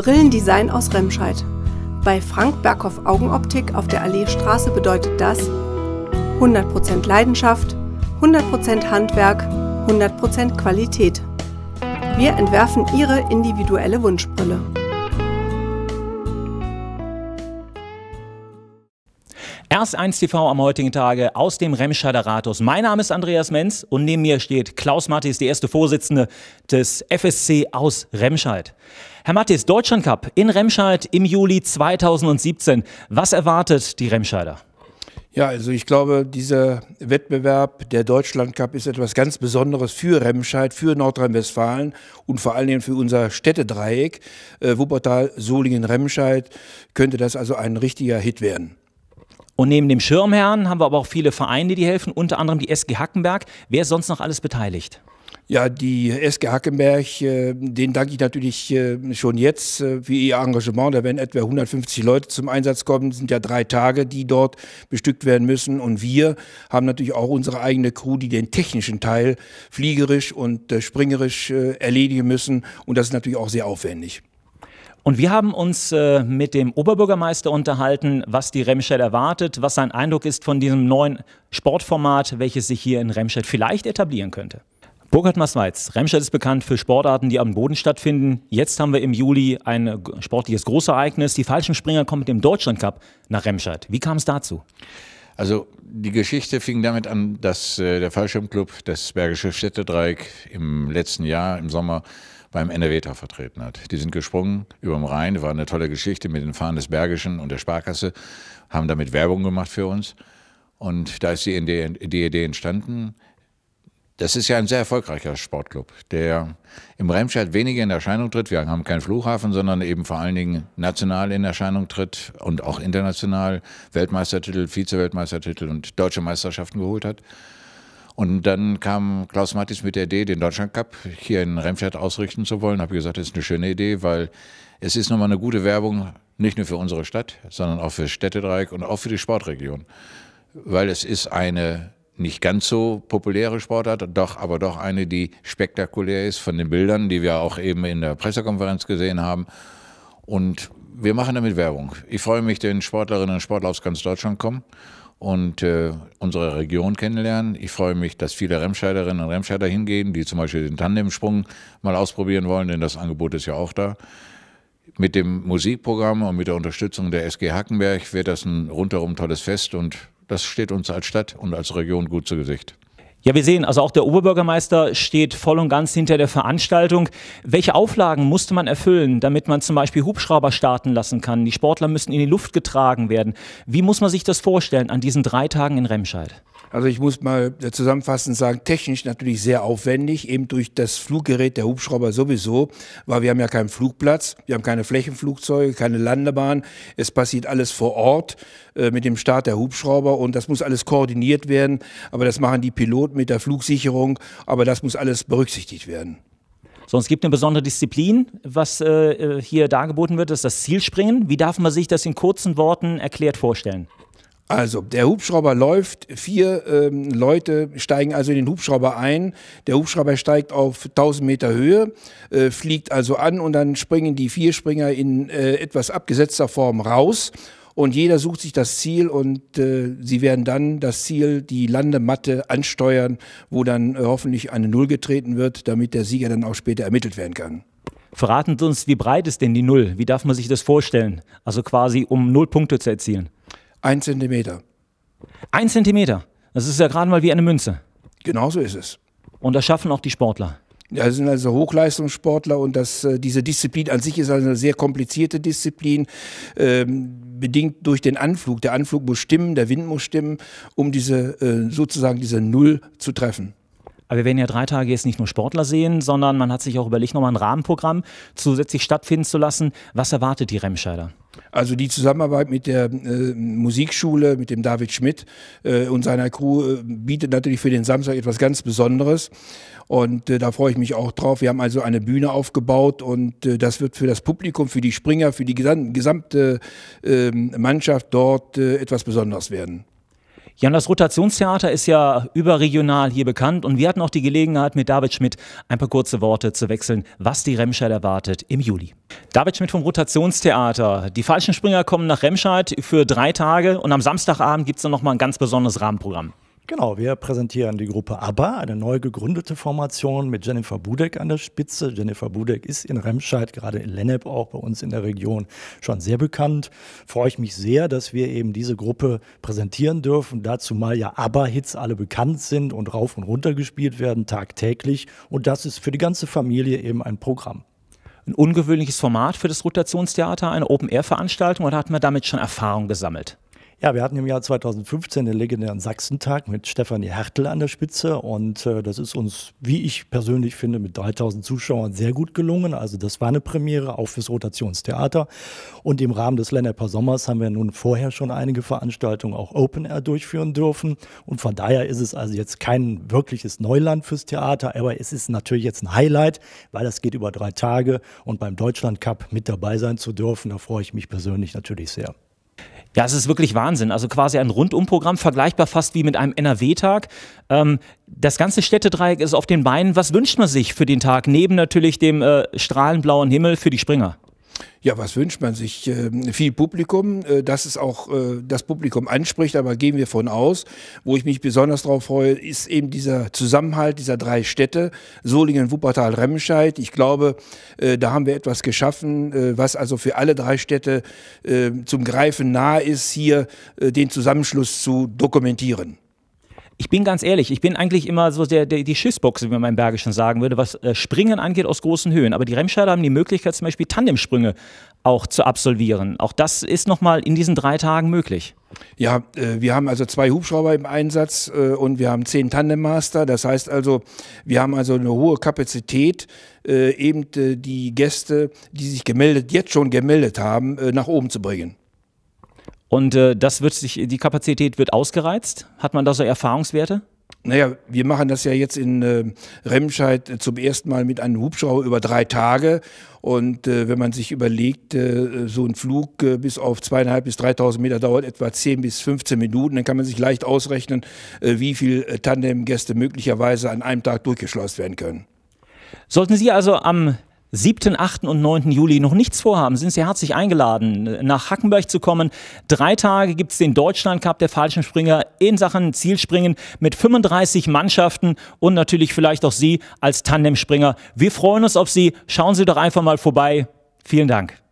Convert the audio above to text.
Brillendesign aus Remscheid. Bei Frank Berghoff Augenoptik auf der Alleestraße bedeutet das 100% Leidenschaft, 100% Handwerk, 100% Qualität. Wir entwerfen Ihre individuelle Wunschbrille. Erst 1 TV am heutigen Tage aus dem Remscheider Rathaus. Mein Name ist Andreas Menz und neben mir steht Klaus Mattis, der erste Vorsitzende des FSC aus Remscheid. Herr Mattis, Deutschland Cup in Remscheid im Juli 2017. Was erwartet die Remscheider? Ja, also ich glaube, dieser Wettbewerb, der Deutschland Cup, ist etwas ganz Besonderes für Remscheid, für Nordrhein-Westfalen und vor allen Dingen für unser Städtedreieck. Äh, Wuppertal, Solingen, Remscheid könnte das also ein richtiger Hit werden. Und neben dem Schirmherrn haben wir aber auch viele Vereine, die helfen, unter anderem die SG Hackenberg. Wer ist sonst noch alles beteiligt? Ja, die SG Hackenberg, äh, denen danke ich natürlich äh, schon jetzt äh, für ihr Engagement. Da werden etwa 150 Leute zum Einsatz kommen. Das sind ja drei Tage, die dort bestückt werden müssen. Und wir haben natürlich auch unsere eigene Crew, die den technischen Teil fliegerisch und äh, springerisch äh, erledigen müssen. Und das ist natürlich auch sehr aufwendig. Und wir haben uns äh, mit dem Oberbürgermeister unterhalten, was die Remscheid erwartet, was sein Eindruck ist von diesem neuen Sportformat, welches sich hier in Remscheid vielleicht etablieren könnte. Burkhard Masweiz, Remscheid ist bekannt für Sportarten, die am Boden stattfinden. Jetzt haben wir im Juli ein sportliches Großereignis. Die Falschen Springer kommen mit dem Deutschlandcup nach Remscheid. Wie kam es dazu? Also die Geschichte fing damit an, dass äh, der Fallschirmclub das Bergische Städtedreieck im letzten Jahr, im Sommer, beim NRW-Tor vertreten hat. Die sind gesprungen über dem Rhein, war eine tolle Geschichte mit den Fahnen des Bergischen und der Sparkasse, haben damit Werbung gemacht für uns. Und da ist die Idee e entstanden. Das ist ja ein sehr erfolgreicher Sportclub, der im Remscheid weniger in Erscheinung tritt. Wir haben keinen Flughafen, sondern eben vor allen Dingen national in Erscheinung tritt und auch international Weltmeistertitel, Vize-Weltmeistertitel und deutsche Meisterschaften geholt hat. Und dann kam Klaus Mattis mit der Idee, den Deutschland Cup hier in Remscheid ausrichten zu wollen. Habe gesagt, das ist eine schöne Idee, weil es ist nochmal eine gute Werbung, nicht nur für unsere Stadt, sondern auch für Städtedreieck und auch für die Sportregion. Weil es ist eine nicht ganz so populäre Sportart, doch, aber doch eine, die spektakulär ist von den Bildern, die wir auch eben in der Pressekonferenz gesehen haben. Und wir machen damit Werbung. Ich freue mich, den Sportlerinnen und Sportler aus ganz Deutschland kommen und äh, unsere Region kennenlernen. Ich freue mich, dass viele Remscheiderinnen und Remscheider hingehen, die zum Beispiel den Tandemsprung mal ausprobieren wollen, denn das Angebot ist ja auch da. Mit dem Musikprogramm und mit der Unterstützung der SG Hackenberg wird das ein rundherum tolles Fest und das steht uns als Stadt und als Region gut zu Gesicht. Ja, wir sehen, also auch der Oberbürgermeister steht voll und ganz hinter der Veranstaltung. Welche Auflagen musste man erfüllen, damit man zum Beispiel Hubschrauber starten lassen kann? Die Sportler müssen in die Luft getragen werden. Wie muss man sich das vorstellen an diesen drei Tagen in Remscheid? Also ich muss mal zusammenfassend sagen, technisch natürlich sehr aufwendig, eben durch das Fluggerät der Hubschrauber sowieso, weil wir haben ja keinen Flugplatz, wir haben keine Flächenflugzeuge, keine Landebahn, es passiert alles vor Ort äh, mit dem Start der Hubschrauber und das muss alles koordiniert werden, aber das machen die Piloten Pilot mit der Flugsicherung, aber das muss alles berücksichtigt werden. So, es gibt eine besondere Disziplin, was äh, äh, hier dargeboten wird, das ist das Zielspringen. Wie darf man sich das in kurzen Worten erklärt vorstellen? Also, der Hubschrauber läuft, vier ähm, Leute steigen also in den Hubschrauber ein. Der Hubschrauber steigt auf 1000 Meter Höhe, äh, fliegt also an und dann springen die vier Springer in äh, etwas abgesetzter Form raus und jeder sucht sich das Ziel und äh, sie werden dann das Ziel, die Landematte ansteuern, wo dann äh, hoffentlich eine Null getreten wird, damit der Sieger dann auch später ermittelt werden kann. Verraten Sie uns, wie breit ist denn die Null? Wie darf man sich das vorstellen? Also quasi, um null Punkte zu erzielen. Ein Zentimeter. Ein Zentimeter? Das ist ja gerade mal wie eine Münze. Genau so ist es. Und das schaffen auch die Sportler. Ja, das sind also Hochleistungssportler und das, äh, diese Disziplin an sich ist also eine sehr komplizierte Disziplin. Ähm, bedingt durch den Anflug. Der Anflug muss stimmen, der Wind muss stimmen, um diese äh, sozusagen diese Null zu treffen. Aber wir werden ja drei Tage jetzt nicht nur Sportler sehen, sondern man hat sich auch überlegt, nochmal ein Rahmenprogramm zusätzlich stattfinden zu lassen. Was erwartet die Remscheider? Also die Zusammenarbeit mit der äh, Musikschule, mit dem David Schmidt äh, und seiner Crew äh, bietet natürlich für den Samstag etwas ganz Besonderes. Und äh, da freue ich mich auch drauf. Wir haben also eine Bühne aufgebaut und äh, das wird für das Publikum, für die Springer, für die gesamte ähm, Mannschaft dort äh, etwas Besonderes werden. Ja, und das Rotationstheater ist ja überregional hier bekannt und wir hatten auch die Gelegenheit, mit David Schmidt ein paar kurze Worte zu wechseln, was die Remscheid erwartet im Juli. David Schmidt vom Rotationstheater. Die falschen Springer kommen nach Remscheid für drei Tage und am Samstagabend gibt es dann nochmal ein ganz besonderes Rahmenprogramm. Genau, wir präsentieren die Gruppe ABBA, eine neu gegründete Formation mit Jennifer Budek an der Spitze. Jennifer Budek ist in Remscheid, gerade in Lennep, auch bei uns in der Region schon sehr bekannt. Freue ich mich sehr, dass wir eben diese Gruppe präsentieren dürfen, dazu mal ja ABBA-Hits alle bekannt sind und rauf und runter gespielt werden, tagtäglich. Und das ist für die ganze Familie eben ein Programm ein ungewöhnliches Format für das Rotationstheater, eine Open-Air-Veranstaltung oder hat man damit schon Erfahrung gesammelt? Ja, wir hatten im Jahr 2015 den legendären Sachsentag mit Stefanie Hertel an der Spitze und äh, das ist uns, wie ich persönlich finde, mit 3000 Zuschauern sehr gut gelungen. Also das war eine Premiere, auch fürs Rotationstheater. Und im Rahmen des Lennerper Sommers haben wir nun vorher schon einige Veranstaltungen auch Open Air durchführen dürfen und von daher ist es also jetzt kein wirkliches Neuland fürs Theater, aber es ist natürlich jetzt ein Highlight, weil das geht über drei Tage und beim Deutschland Cup mit dabei sein zu dürfen, da freue ich mich persönlich natürlich sehr. Ja, es ist wirklich Wahnsinn. Also quasi ein Rundumprogramm, vergleichbar fast wie mit einem NRW-Tag. Ähm, das ganze Städtedreieck ist auf den Beinen. Was wünscht man sich für den Tag, neben natürlich dem äh, strahlenblauen Himmel für die Springer? Ja, was wünscht man sich? Ähm, viel Publikum, äh, dass es auch äh, das Publikum anspricht, aber gehen wir von aus. Wo ich mich besonders darauf freue, ist eben dieser Zusammenhalt dieser drei Städte, Solingen, Wuppertal, Remscheid. Ich glaube, äh, da haben wir etwas geschaffen, was also für alle drei Städte zum Greifen nahe ist, hier den Zusammenschluss zu dokumentieren. Ich bin ganz ehrlich, ich bin eigentlich immer so der, der die Schiffsbox, wie man im Bergischen sagen würde, was äh, Springen angeht aus großen Höhen. Aber die Remscheider haben die Möglichkeit, zum Beispiel Tandemsprünge auch zu absolvieren. Auch das ist nochmal in diesen drei Tagen möglich. Ja, äh, wir haben also zwei Hubschrauber im Einsatz äh, und wir haben zehn Tandemmaster. Das heißt also, wir haben also eine hohe Kapazität, äh, eben äh, die Gäste, die sich gemeldet, jetzt schon gemeldet haben, äh, nach oben zu bringen. Und äh, das wird sich, die Kapazität wird ausgereizt. Hat man da so Erfahrungswerte? Naja, wir machen das ja jetzt in äh, Remscheid zum ersten Mal mit einem Hubschrauber über drei Tage. Und äh, wenn man sich überlegt, äh, so ein Flug äh, bis auf zweieinhalb bis 3000 Meter dauert etwa 10 bis 15 Minuten, dann kann man sich leicht ausrechnen, äh, wie viel Tandemgäste möglicherweise an einem Tag durchgeschleust werden können. Sollten Sie also am 7., 8. und 9. Juli noch nichts vorhaben, sind Sie herzlich eingeladen, nach Hackenberg zu kommen. Drei Tage gibt es den Deutschland Cup der Springer in Sachen Zielspringen mit 35 Mannschaften und natürlich vielleicht auch Sie als Tandemspringer. Wir freuen uns auf Sie. Schauen Sie doch einfach mal vorbei. Vielen Dank.